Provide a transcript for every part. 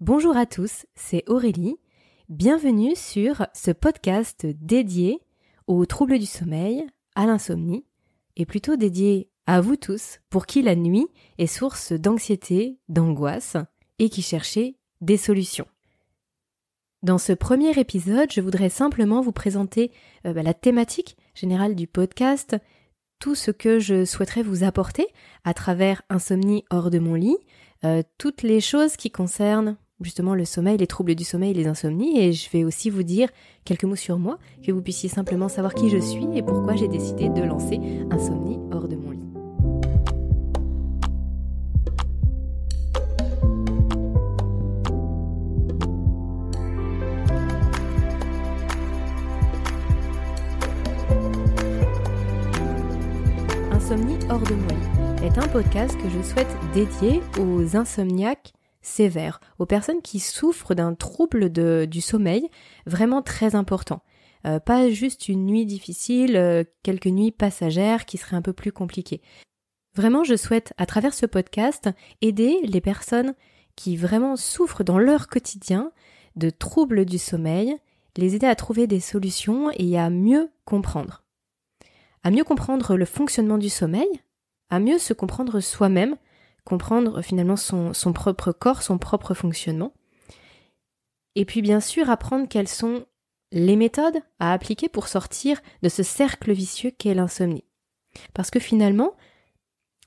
Bonjour à tous, c'est Aurélie. Bienvenue sur ce podcast dédié aux troubles du sommeil, à l'insomnie, et plutôt dédié à vous tous pour qui la nuit est source d'anxiété, d'angoisse, et qui cherchez des solutions. Dans ce premier épisode, je voudrais simplement vous présenter euh, bah, la thématique générale du podcast, tout ce que je souhaiterais vous apporter à travers Insomnie hors de mon lit, euh, toutes les choses qui concernent justement le sommeil, les troubles du sommeil, les insomnies, et je vais aussi vous dire quelques mots sur moi, que vous puissiez simplement savoir qui je suis et pourquoi j'ai décidé de lancer Insomnie hors de mon lit. Insomnie hors de mon lit est un podcast que je souhaite dédier aux insomniaques sévère, aux personnes qui souffrent d'un trouble du sommeil vraiment très important. Euh, pas juste une nuit difficile, euh, quelques nuits passagères qui seraient un peu plus compliquées. Vraiment, je souhaite, à travers ce podcast, aider les personnes qui vraiment souffrent dans leur quotidien de troubles du sommeil, les aider à trouver des solutions et à mieux comprendre. À mieux comprendre le fonctionnement du sommeil, à mieux se comprendre soi-même comprendre euh, finalement son, son propre corps, son propre fonctionnement. Et puis bien sûr apprendre quelles sont les méthodes à appliquer pour sortir de ce cercle vicieux qu'est l'insomnie. Parce que finalement,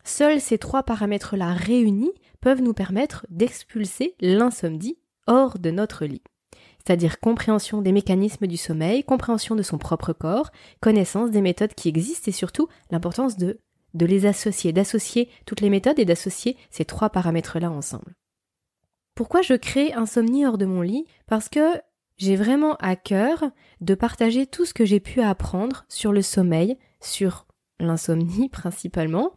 seuls ces trois paramètres-là réunis peuvent nous permettre d'expulser l'insomnie hors de notre lit. C'est-à-dire compréhension des mécanismes du sommeil, compréhension de son propre corps, connaissance des méthodes qui existent et surtout l'importance de de les associer, d'associer toutes les méthodes et d'associer ces trois paramètres-là ensemble. Pourquoi je crée Insomnie hors de mon lit Parce que j'ai vraiment à cœur de partager tout ce que j'ai pu apprendre sur le sommeil, sur l'insomnie principalement,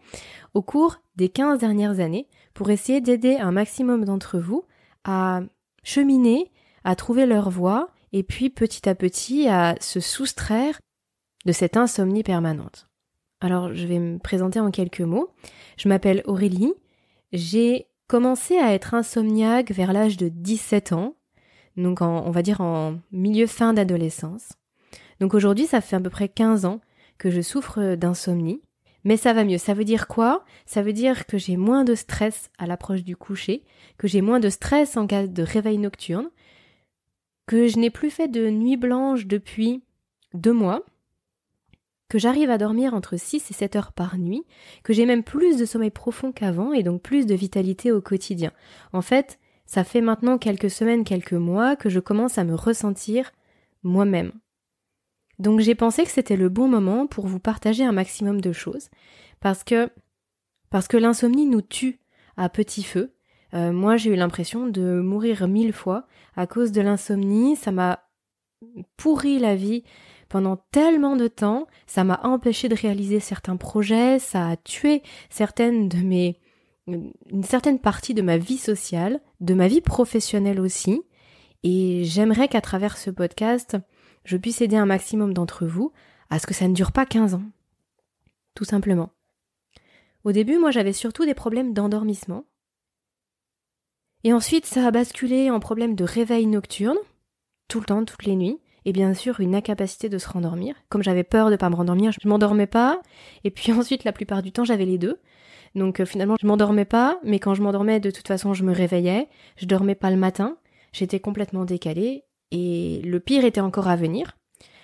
au cours des 15 dernières années, pour essayer d'aider un maximum d'entre vous à cheminer, à trouver leur voie, et puis petit à petit à se soustraire de cette insomnie permanente. Alors, je vais me présenter en quelques mots. Je m'appelle Aurélie. J'ai commencé à être insomniaque vers l'âge de 17 ans, donc on va dire en milieu fin d'adolescence. Donc aujourd'hui, ça fait à peu près 15 ans que je souffre d'insomnie, mais ça va mieux. Ça veut dire quoi Ça veut dire que j'ai moins de stress à l'approche du coucher, que j'ai moins de stress en cas de réveil nocturne, que je n'ai plus fait de nuit blanche depuis deux mois, que j'arrive à dormir entre 6 et 7 heures par nuit, que j'ai même plus de sommeil profond qu'avant et donc plus de vitalité au quotidien. En fait, ça fait maintenant quelques semaines, quelques mois que je commence à me ressentir moi-même. Donc j'ai pensé que c'était le bon moment pour vous partager un maximum de choses, parce que parce que l'insomnie nous tue à petit feu. Euh, moi j'ai eu l'impression de mourir mille fois à cause de l'insomnie, ça m'a pourri la vie pendant tellement de temps, ça m'a empêché de réaliser certains projets, ça a tué certaines de mes une certaine partie de ma vie sociale, de ma vie professionnelle aussi, et j'aimerais qu'à travers ce podcast, je puisse aider un maximum d'entre vous à ce que ça ne dure pas 15 ans. Tout simplement. Au début, moi j'avais surtout des problèmes d'endormissement. Et ensuite, ça a basculé en problème de réveil nocturne, tout le temps, toutes les nuits et bien sûr une incapacité de se rendormir. Comme j'avais peur de pas me rendormir, je m'endormais pas, et puis ensuite la plupart du temps j'avais les deux. Donc euh, finalement je m'endormais pas, mais quand je m'endormais de toute façon je me réveillais, je dormais pas le matin, j'étais complètement décalée, et le pire était encore à venir,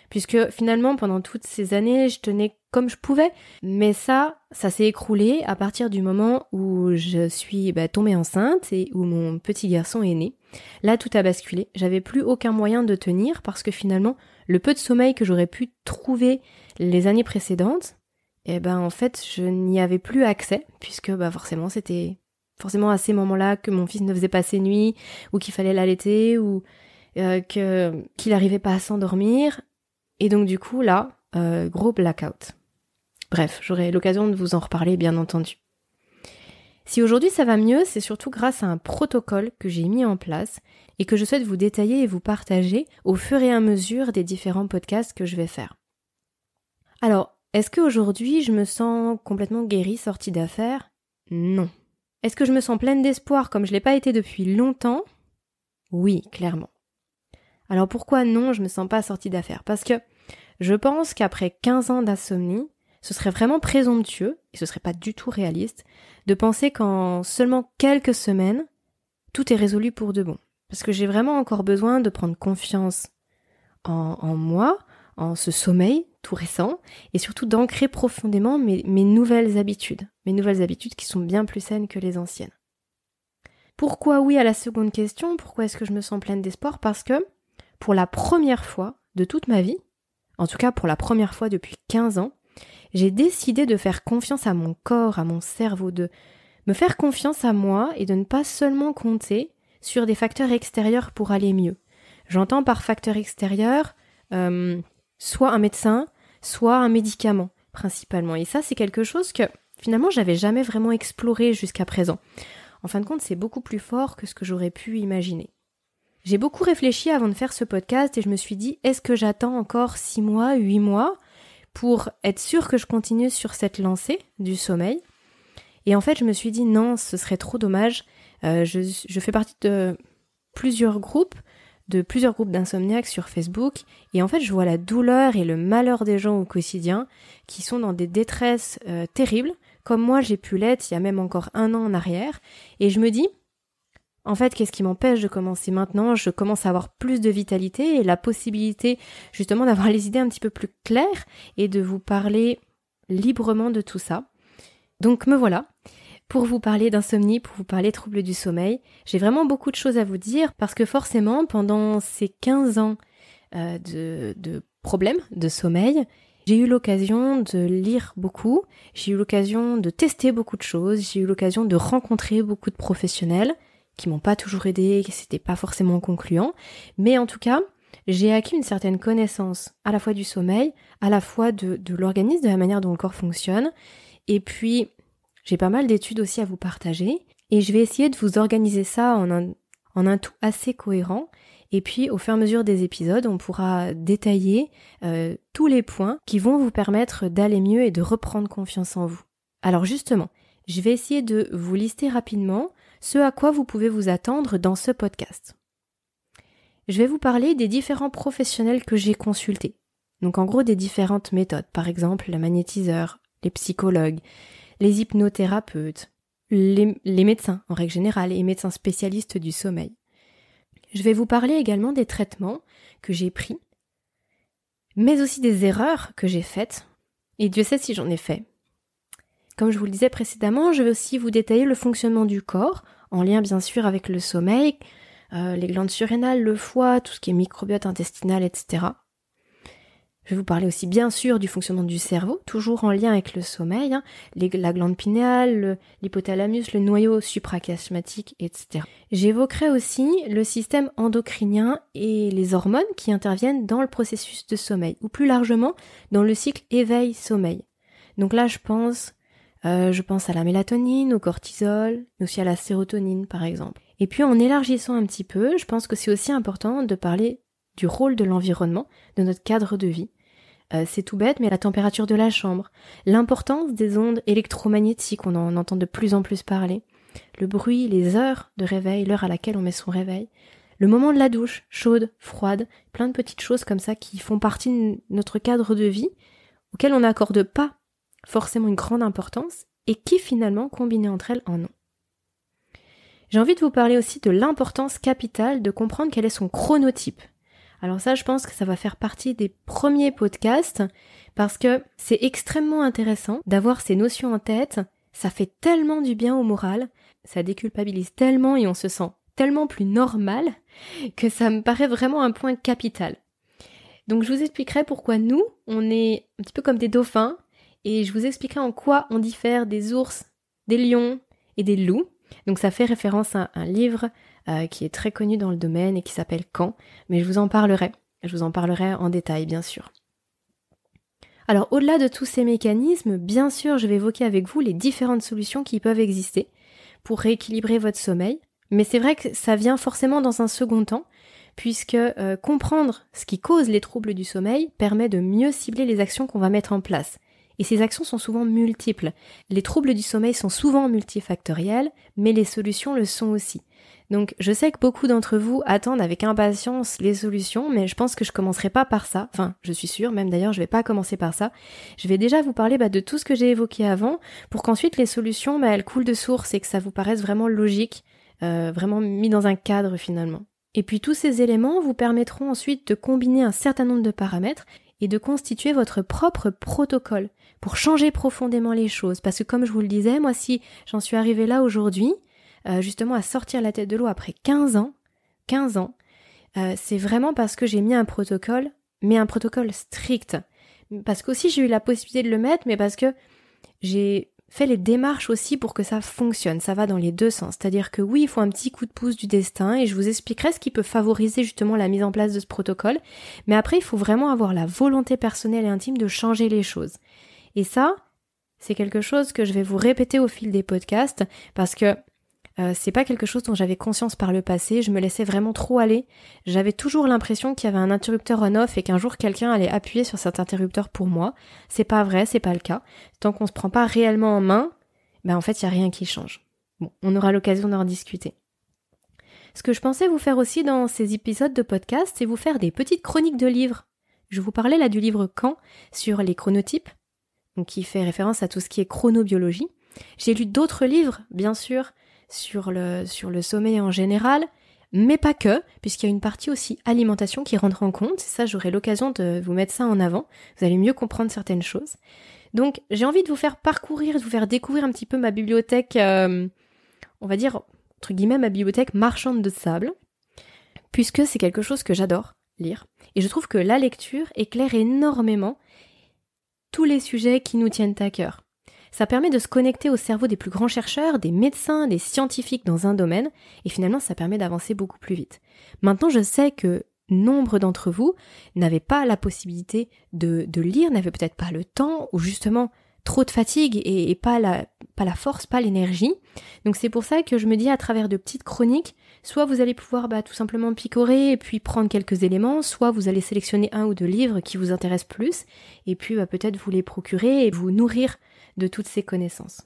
puisque finalement pendant toutes ces années je tenais comme je pouvais, mais ça, ça s'est écroulé à partir du moment où je suis bah, tombée enceinte et où mon petit garçon est né. Là, tout a basculé. J'avais plus aucun moyen de tenir parce que finalement, le peu de sommeil que j'aurais pu trouver les années précédentes, eh ben en fait, je n'y avais plus accès puisque bah forcément, c'était forcément à ces moments-là que mon fils ne faisait pas ses nuits ou qu'il fallait l'allaiter ou euh, qu'il n'arrivait pas à s'endormir. Et donc du coup, là, euh, gros blackout. Bref, j'aurai l'occasion de vous en reparler, bien entendu. Si aujourd'hui ça va mieux, c'est surtout grâce à un protocole que j'ai mis en place et que je souhaite vous détailler et vous partager au fur et à mesure des différents podcasts que je vais faire. Alors, est-ce qu'aujourd'hui je me sens complètement guérie, sortie d'affaires Non. Est-ce que je me sens pleine d'espoir comme je ne l'ai pas été depuis longtemps Oui, clairement. Alors pourquoi non, je me sens pas sortie d'affaires Parce que je pense qu'après 15 ans d'insomnie, ce serait vraiment présomptueux et ce serait pas du tout réaliste, de penser qu'en seulement quelques semaines, tout est résolu pour de bon. Parce que j'ai vraiment encore besoin de prendre confiance en, moi, en ce sommeil tout récent, et surtout d'ancrer profondément mes, mes nouvelles habitudes, mes nouvelles habitudes qui sont bien plus saines que les anciennes. Pourquoi oui à la seconde question Pourquoi est-ce que je me sens pleine d'espoir Parce que, pour la première fois de toute ma vie, en tout cas pour la première fois depuis 15 ans, j'ai décidé de faire confiance à mon corps, à mon cerveau, de me faire confiance à moi et de ne pas seulement compter sur des facteurs extérieurs pour aller mieux. J'entends par facteurs extérieurs euh, soit un médecin, soit un médicament principalement. Et ça, c'est quelque chose que finalement j'avais jamais vraiment exploré jusqu'à présent. En fin de compte, c'est beaucoup plus fort que ce que j'aurais pu imaginer. J'ai beaucoup réfléchi avant de faire ce podcast et je me suis dit est-ce que j'attends encore 6 mois, 8 mois pour être sûr que je continue sur cette lancée du sommeil. Et en fait, je me suis dit non, ce serait trop dommage. Euh, je, fais partie de plusieurs groupes, de plusieurs groupes d'insomniaques sur Facebook. Et en fait, je vois la douleur et le malheur des gens au quotidien qui sont dans des détresses euh, terribles, comme moi j'ai pu l'être il y a même encore un an en arrière. Et je me dis, en fait, qu'est-ce qui m'empêche de commencer maintenant Je commence à avoir plus de vitalité et la possibilité justement d'avoir les idées un petit peu plus claires et de vous parler librement de tout ça. Donc me voilà pour vous parler d'insomnie, pour vous parler troubles du sommeil. J'ai vraiment beaucoup de choses à vous dire parce que forcément, pendant ces 15 ans euh, de problèmes de sommeil, j'ai eu l'occasion de lire beaucoup, j'ai eu l'occasion de tester beaucoup de choses, j'ai eu l'occasion de rencontrer beaucoup de professionnels qui m'ont pas toujours aidé, qui c'était pas forcément concluant, mais en tout cas, j'ai acquis une certaine connaissance à la fois du sommeil, à la fois de, l'organisme, de la manière dont le corps fonctionne, et puis j'ai pas mal d'études aussi à vous partager, et je vais essayer de vous organiser ça en un, en un tout assez cohérent, et puis au fur et à mesure des épisodes, on pourra détailler euh, tous les points qui vont vous permettre d'aller mieux et de reprendre confiance en vous. Alors justement, je vais essayer de vous lister rapidement ce à quoi vous pouvez vous attendre dans ce podcast. Je vais vous parler des différents professionnels que j'ai consultés. Donc en gros des différentes méthodes, par exemple le magnétiseur, les psychologues, les hypnothérapeutes, les, médecins en règle générale et médecins spécialistes du sommeil. Je vais vous parler également des traitements que j'ai pris, mais aussi des erreurs que j'ai faites. Et Dieu sait si j'en ai fait, comme je vous le disais précédemment, je vais aussi vous détailler le fonctionnement du corps, en lien bien sûr avec le sommeil, euh, les glandes surrénales, le foie, tout ce qui est microbiote intestinal, etc. Je vais vous parler aussi bien sûr du fonctionnement du cerveau, toujours en lien avec le sommeil, hein, la glande pinéale, l'hypothalamus, le, noyau suprachiasmatique, etc. J'évoquerai aussi le système endocrinien et les hormones qui interviennent dans le processus de sommeil, ou plus largement dans le cycle éveil-sommeil. Donc là, je pense euh, je pense à la mélatonine, au cortisol, mais aussi à la sérotonine par exemple. Et puis en élargissant un petit peu, je pense que c'est aussi important de parler du rôle de l'environnement, de notre cadre de vie. Euh, c'est tout bête, mais la température de la chambre, l'importance des ondes électromagnétiques, on en entend de plus en plus parler, le bruit, les heures de réveil, l'heure à laquelle on met son réveil, le moment de la douche, chaude, froide, plein de petites choses comme ça qui font partie de notre cadre de vie, auquel on n'accorde pas forcément une grande importance, et qui finalement, combinées entre elles, en ont. J'ai envie de vous parler aussi de l'importance capitale de comprendre quel est son chronotype. Alors ça, je pense que ça va faire partie des premiers podcasts parce que c'est extrêmement intéressant d'avoir ces notions en tête. Ça fait tellement du bien au moral, ça déculpabilise tellement et on se sent tellement plus normal que ça me paraît vraiment un point capital. Donc je vous expliquerai pourquoi nous, on est un petit peu comme des dauphins, et je vous expliquerai en quoi on diffère des ours, des lions et des loups. Donc ça fait référence à un livre euh, qui est très connu dans le domaine et qui s'appelle Quand, mais je vous en parlerai. Je vous en parlerai en détail, bien sûr. Alors au-delà de tous ces mécanismes, bien sûr, je vais évoquer avec vous les différentes solutions qui peuvent exister pour rééquilibrer votre sommeil, mais c'est vrai que ça vient forcément dans un second temps, puisque euh, comprendre ce qui cause les troubles du sommeil permet de mieux cibler les actions qu'on va mettre en place et ces actions sont souvent multiples. Les troubles du sommeil sont souvent multifactoriels, mais les solutions le sont aussi. Donc je sais que beaucoup d'entre vous attendent avec impatience les solutions, mais je pense que je commencerai pas par ça. Enfin, je suis sûre, même d'ailleurs, je vais pas commencer par ça. Je vais déjà vous parler bah, de tout ce que j'ai évoqué avant, pour qu'ensuite les solutions, bah, elles coulent de source et que ça vous paraisse vraiment logique, euh, vraiment mis dans un cadre finalement. Et puis tous ces éléments vous permettront ensuite de combiner un certain nombre de paramètres et de constituer votre propre protocole pour changer profondément les choses. Parce que comme je vous le disais, moi si j'en suis arrivée là aujourd'hui, euh, justement à sortir la tête de l'eau après 15 ans, 15 ans, euh, c'est vraiment parce que j'ai mis un protocole, mais un protocole strict. Parce qu'aussi j'ai eu la possibilité de le mettre, mais parce que j'ai fait les démarches aussi pour que ça fonctionne. Ça va dans les deux sens. C'est-à-dire que oui, il faut un petit coup de pouce du destin et je vous expliquerai ce qui peut favoriser justement la mise en place de ce protocole. Mais après, il faut vraiment avoir la volonté personnelle et intime de changer les choses. Et ça, c'est quelque chose que je vais vous répéter au fil des podcasts parce que euh, c'est pas quelque chose dont j'avais conscience par le passé, je me laissais vraiment trop aller. J'avais toujours l'impression qu'il y avait un interrupteur on-off et qu'un jour quelqu'un allait appuyer sur cet interrupteur pour moi. C'est pas vrai, c'est pas le cas. Tant qu'on se prend pas réellement en main, ben en fait, il y a rien qui change. Bon, on aura l'occasion d'en discuter. Ce que je pensais vous faire aussi dans ces épisodes de podcast, c'est vous faire des petites chroniques de livres. Je vous parlais là du livre Quand sur les chronotypes, qui fait référence à tout ce qui est chronobiologie. J'ai lu d'autres livres, bien sûr, sur le, sur le sommeil en général, mais pas que, puisqu'il y a une partie aussi alimentation qui rentre en compte. Ça, j'aurai l'occasion de vous mettre ça en avant. Vous allez mieux comprendre certaines choses. Donc, j'ai envie de vous faire parcourir, de vous faire découvrir un petit peu ma bibliothèque, euh, on va dire, entre guillemets, ma bibliothèque marchande de sable, puisque c'est quelque chose que j'adore lire. Et je trouve que la lecture éclaire énormément tous les sujets qui nous tiennent à cœur. Ça permet de se connecter au cerveau des plus grands chercheurs, des médecins, des scientifiques dans un domaine, et finalement ça permet d'avancer beaucoup plus vite. Maintenant je sais que nombre d'entre vous n'avaient pas la possibilité de, lire, n'avaient peut-être pas le temps, ou justement trop de fatigue et, pas la force, pas l'énergie. Donc c'est pour ça que je me dis à travers de petites chroniques, Soit vous allez pouvoir bah, tout simplement picorer et puis prendre quelques éléments, soit vous allez sélectionner un ou deux livres qui vous intéressent plus et puis bah, peut-être vous les procurer et vous nourrir de toutes ces connaissances.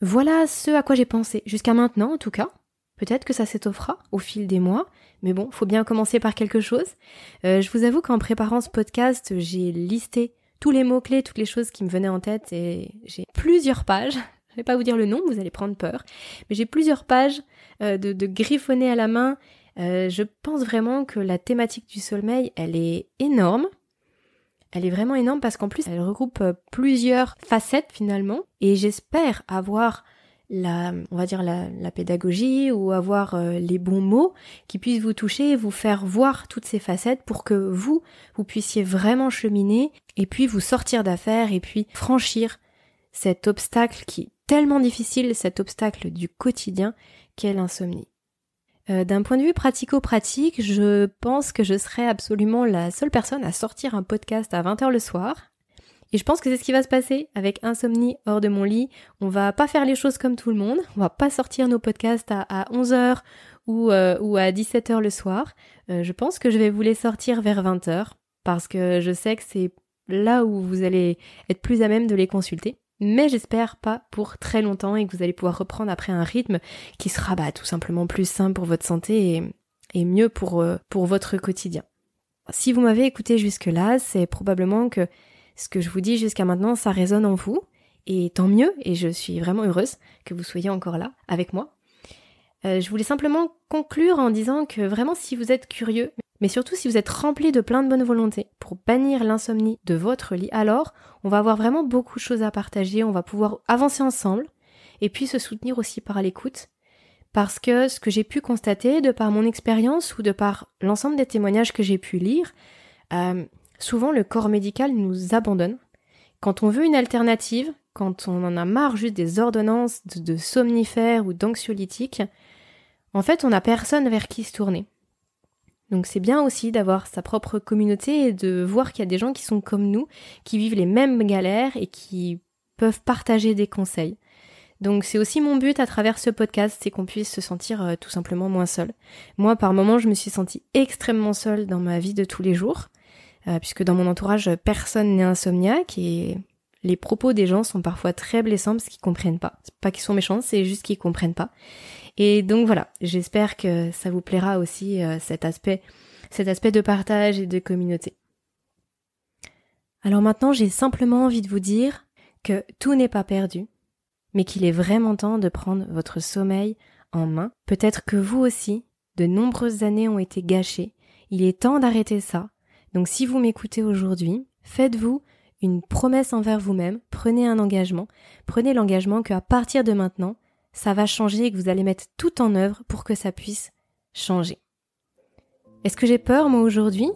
Voilà ce à quoi j'ai pensé jusqu'à maintenant en tout cas. Peut-être que ça s'étoffera au fil des mois, mais bon, faut bien commencer par quelque chose. Euh, je vous avoue qu'en préparant ce podcast, j'ai listé tous les mots-clés, toutes les choses qui me venaient en tête et j'ai plusieurs pages je ne vais pas vous dire le nom, vous allez prendre peur. Mais j'ai plusieurs pages euh, de, de à la main. Euh, je pense vraiment que la thématique du sommeil, elle est énorme. Elle est vraiment énorme parce qu'en plus, elle regroupe euh, plusieurs facettes finalement. Et j'espère avoir la, on va dire la, pédagogie ou avoir les bons mots qui puissent vous toucher et vous faire voir toutes ces facettes pour que vous, vous puissiez vraiment cheminer et puis vous sortir d'affaires et puis franchir cet obstacle qui, tellement difficile cet obstacle du quotidien qu'est l'insomnie. Euh, d'un point de vue pratico-pratique, je pense que je serai absolument la seule personne à sortir un podcast à 20h le soir. Et je pense que c'est ce qui va se passer avec Insomnie hors de mon lit. On va pas faire les choses comme tout le monde. On va pas sortir nos podcasts à, 11h euh, ou, à 17h le soir. Euh, je pense que je vais vous les sortir vers 20h parce que je sais que c'est là où vous allez être plus à même de les consulter mais j'espère pas pour très longtemps et que vous allez pouvoir reprendre après un rythme qui sera bah, tout simplement plus sain pour votre santé et, mieux pour, euh, pour votre quotidien. Si vous m'avez écouté jusque-là, c'est probablement que ce que je vous dis jusqu'à maintenant, ça résonne en vous, et tant mieux, et je suis vraiment heureuse que vous soyez encore là avec moi. Euh, je voulais simplement conclure en disant que vraiment si vous êtes curieux, mais surtout, si vous êtes rempli de plein de bonne volonté pour bannir l'insomnie de votre lit, alors on va avoir vraiment beaucoup de choses à partager, on va pouvoir avancer ensemble et puis se soutenir aussi par l'écoute. Parce que ce que j'ai pu constater de par mon expérience ou de par l'ensemble des témoignages que j'ai pu lire, euh, souvent le corps médical nous abandonne. Quand on veut une alternative, quand on en a marre juste des ordonnances de, de somnifères ou d'anxiolytiques, en fait on n'a personne vers qui se tourner. Donc c'est bien aussi d'avoir sa propre communauté et de voir qu'il y a des gens qui sont comme nous, qui vivent les mêmes galères et qui peuvent partager des conseils. Donc c'est aussi mon but à travers ce podcast, c'est qu'on puisse se sentir euh, tout simplement moins seul. Moi par moments je me suis sentie extrêmement seule dans ma vie de tous les jours, euh, puisque dans mon entourage personne n'est insomniaque et les propos des gens sont parfois très blessants parce qu'ils comprennent pas. C'est pas qu'ils sont méchants, c'est juste qu'ils comprennent pas. Et donc voilà, j'espère que ça vous plaira aussi euh, cet aspect, cet aspect de partage et de communauté. Alors maintenant, j'ai simplement envie de vous dire que tout n'est pas perdu, mais qu'il est vraiment temps de prendre votre sommeil en main. Peut-être que vous aussi, de nombreuses années ont été gâchées. Il est temps d'arrêter ça. Donc si vous m'écoutez aujourd'hui, faites-vous une promesse envers vous-même, prenez un engagement, prenez l'engagement qu'à partir de maintenant, ça va changer et que vous allez mettre tout en œuvre pour que ça puisse changer. Est-ce que j'ai peur moi aujourd'hui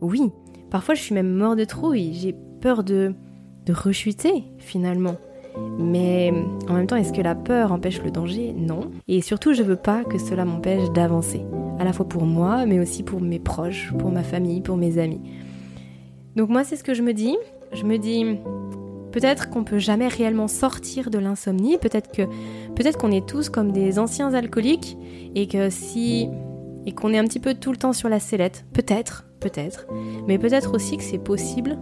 Oui. Parfois je suis même mort de trouille, j'ai peur de, de rechuter finalement. Mais en même temps, est-ce que la peur empêche le danger Non. Et surtout, je veux pas que cela m'empêche d'avancer, à la fois pour moi, mais aussi pour mes proches, pour ma famille, pour mes amis. Donc moi, c'est ce que je me dis. Je me dis, Peut-être qu'on peut jamais réellement sortir de l'insomnie, peut-être que peut-être qu'on est tous comme des anciens alcooliques et que si et qu'on est un petit peu tout le temps sur la sellette, peut-être, peut-être, mais peut-être aussi que c'est possible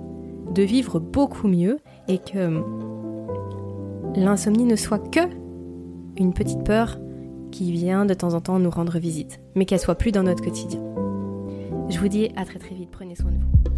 de vivre beaucoup mieux et que l'insomnie ne soit que une petite peur qui vient de temps en temps nous rendre visite, mais qu'elle soit plus dans notre quotidien. Je vous dis à très très vite, prenez soin de vous.